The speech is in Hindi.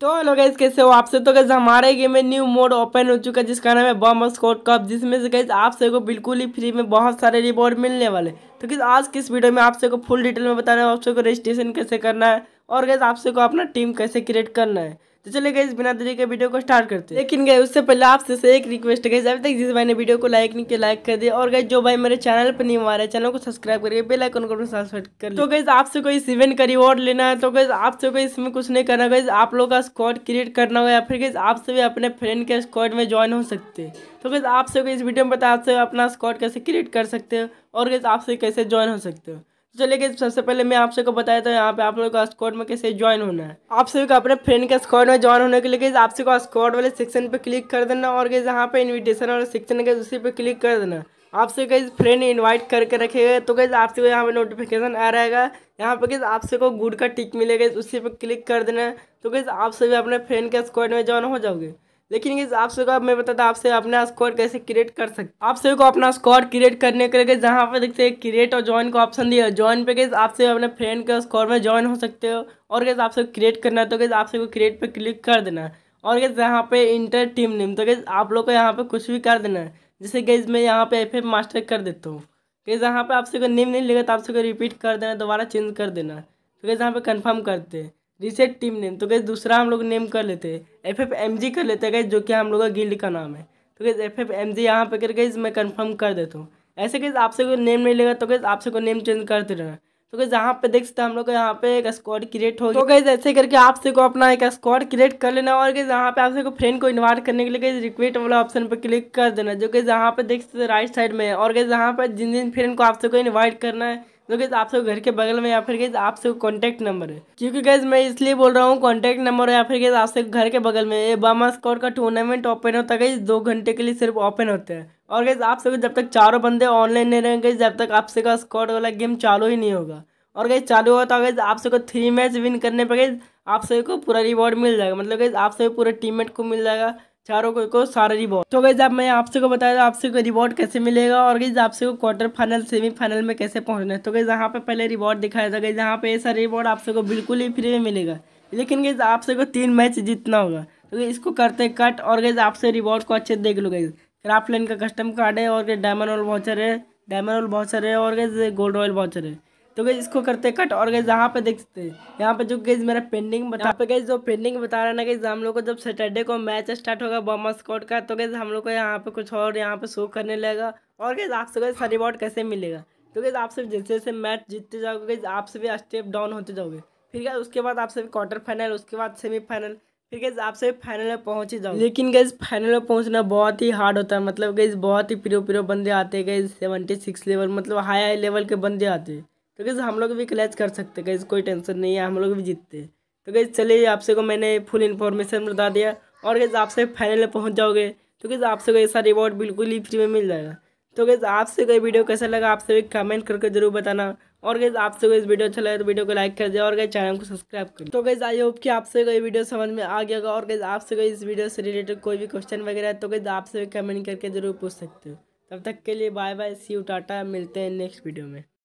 तो हेलो गैस कैसे हो आपसे तो कैसे हमारे गेम में न्यू मोड ओपन हो चुका है जिसका नाम है बम स्कोट कप जिसमें से कैसे आप सबको बिल्कुल ही फ्री में बहुत सारे रिवॉर्ड मिलने वाले तो किस आज किस वीडियो में आपसे को फुल डिटेल में बताना है आप सबको रजिस्ट्रेशन कैसे करना है और कैसे आपसे को अपना टीम कैसे क्रिएट करना है तो चले गए बिना देरी के वीडियो को स्टार्ट करते लेकिन गए उससे पहले आपसे एक रिक्वेस्ट है अभी तक जिस भाई ने वीडियो को लाइक नहीं किया लाइक कर दिया और गए जो भाई मेरे चैनल पर नहीं हमारे चैनल को सब्सक्राइब करके बेल आइकन को सब्सक्राइब कर तो गए आपसे कोई इवेंट का रिवॉर्ड लेना है तो गए आपसे कोई इसमें कुछ नहीं करना गए आप लोग का स्कॉड क्रिएट करना हो या फिर गए आपसे भी अपने फ्रेंड के स्कॉड में ज्वाइन हो सकते तो गए आपसे कोई इस वीडियो में बता आपसे अपना स्कॉड कैसे क्रिएट कर सकते हो और गए आपसे कैसे ज्वाइन हो सकते हो चलिए गए सबसे पहले मैं आप सबको बताया था यहाँ पे आप लोगों को स्क्वाड में कैसे ज्वाइन होना है आप सभी को अपने फ्रेंड के स्क्वाड में ज्वाइन होने के लिए आप सभी को स्क्वाड वाले सेक्शन पे क्लिक कर देना और गए यहाँ पे इन्विटेशन वाले सेक्शन के उसी पे क्लिक कर देना आपसे गई फ्रेंड इनवाइट करके रखेगा तो कैसे आपसे यहाँ पे नोटिफिकेशन आ रहेगा यहाँ पे कैसे आपसे को गुड का टिक मिलेगा उसी पे क्लिक कर देना तो कैसे आप सभी अपने फ्रेंड के स्क्वाड में ज्वाइन हो जाओगे लेकिन ये आप सभी मैं बताता हूँ आपसे अपना स्क्वाड कैसे क्रिएट कर सकते आप सभी को अपना स्क्वाड क्रिएट करने के लिए जहाँ पे देखते हैं क्रिएट और ज्वाइन का ऑप्शन दिया ज्वाइन पे कैसे आप सभी अपने फ्रेंड के स्क्वाड में ज्वाइन हो सकते हो और कैसे आप क्रिएट करना है तो कैसे आप सबको क्रिएट पर क्लिक कर देना है और कैसे यहाँ पे इंटर टीम नेम तो कैसे आप लोग को यहाँ पे कुछ भी कर देना है जैसे गैस मैं यहाँ पे एफ मास्टर कर देता हूँ कैसे यहाँ पे आप को नेम नहीं लेगा तो आप को रिपीट कर देना दोबारा चेंज कर देना तो गैस यहाँ पे कन्फर्म करते हैं रिसेट टीम नेम तो कैसे दूसरा हम लोग नेम कर लेते हैं एफ एफ एम जी कर लेते हैं कैसे जो कि हम लोग का गिल्ड का नाम है तो कैसे एफ एफ एम जी यहाँ पर करके मैं कंफर्म कर देता हूँ ऐसे कैसे आपसे कोई नेम नहीं लेगा तो कैसे आपसे को नेम चेंज करते रहना तो कैसे यहाँ पे देख सकते हैं हम लोग का यहाँ पे एक स्क्वाड क्रिएट हो तो कैसे ऐसे करके आपसे को अपना एक स्क्वाड क्रिएट कर लेना और कैसे यहाँ पे आपसे को फ्रेंड को इन्वाइट करने के लिए कैसे रिक्वेस्ट वाला ऑप्शन पर क्लिक कर देना जो कि यहाँ पे देख सकते राइट साइड में है और कैसे यहाँ पर जिन जिन फ्रेंड को आपसे को इन्वाइट करना है तो गैस आप सब घर के बगल में या फिर गैस आप सब कॉन्टैक्ट नंबर है क्योंकि गैस मैं इसलिए बोल रहा हूँ कॉन्टैक्ट नंबर या फिर गैस आप सब घर के बगल में बामा स्कोर का टूर्नामेंट ओपन होता है गई दो घंटे के लिए सिर्फ ओपन होते हैं और गैस आप सभी जब तक चारों बंदे ऑनलाइन नहीं रहेंगे जब तक आप सबका स्कॉट वाला गेम चालू ही नहीं होगा और गैस चालू होता गैस आप सबको थ्री मैच विन करने पर गई आप सभी को पूरा रिवॉर्ड मिल जाएगा मतलब गैस आप सभी पूरे टीम को मिल जाएगा चारों को, को सारा रिवॉर्ड तो गई जब मैं आपसे को बताया था आपसे को रिवॉर्ड कैसे मिलेगा और गई आपसे को क्वार्टर फाइनल सेमीफाइनल में कैसे पहुंचना है तो गई यहाँ पे पहले रिवॉर्ड दिखाया था गई यहाँ पे ऐसा सारा रिवॉर्ड आपसे को बिल्कुल ही फ्री में मिलेगा लेकिन गई आपसे को तीन मैच जीतना होगा तो इसको करते कट और गई आपसे रिवॉर्ड को अच्छे देख लो गई क्राफ्ट लाइन का कस्टम कार्ड है और डायमंड ऑयल वाचर है डायमंड ऑयल वाचर है और गई गोल्ड ऑयल वाचर है तो गई इसको करते कट और गई यहाँ पे देख सकते हैं यहाँ पे जो गई मेरा पेंडिंग बता पे गई जो पेंडिंग बता रहा है ना गई हम लोग को जब सैटरडे को मैच स्टार्ट होगा बॉम्बा स्कॉट का तो गई हम लोग को यहाँ पे कुछ और यहाँ पे शो करने लगेगा और गई आपसे गई सारी रिवॉर्ड कैसे मिलेगा तो गई आप जैसे जैसे मैच जीतते जाओगे आपसे भी स्टेप डाउन होते जाओगे फिर क्या उसके बाद आपसे भी क्वार्टर फाइनल उसके बाद सेमीफाइनल फिर गई आपसे भी फाइनल में पहुँच ही जाओ लेकिन गैस फाइनल में पहुँचना बहुत ही हार्ड होता है मतलब गई बहुत ही प्रो पिरो बंदे आते हैं सेवेंटी सिक्स लेवल मतलब हाई हाई लेवल के बंदे आते हैं तो कैसे हम लोग भी क्लैच कर सकते कैसे कोई टेंशन नहीं है हम लोग भी जीतते हैं तो कैसे चलिए आपसे को मैंने फुल इन्फॉर्मेशन बता दिया और गैस आपसे फाइनल में पहुँच जाओगे तो कैसे आपसे को ऐसा रिवॉर्ड बिल्कुल ही फ्री में मिल जाएगा तो कैसे आपसे कोई वीडियो कैसा लगा आपसे भी कमेंट करके जरूर बताना और कैसे आपसे कोई वीडियो अच्छा लगा तो वीडियो को लाइक कर दिया और गए चैनल को सब्सक्राइब कर तो कैसे आई होप कि आपसे कोई वीडियो समझ में आ गया और कैसे आपसे कोई इस वीडियो से रिलेटेड कोई भी क्वेश्चन वगैरह तो कैसे आपसे भी कमेंट करके जरूर पूछ सकते हो तब तक के लिए बाय बाय सी यू टाटा मिलते हैं नेक्स्ट वीडियो में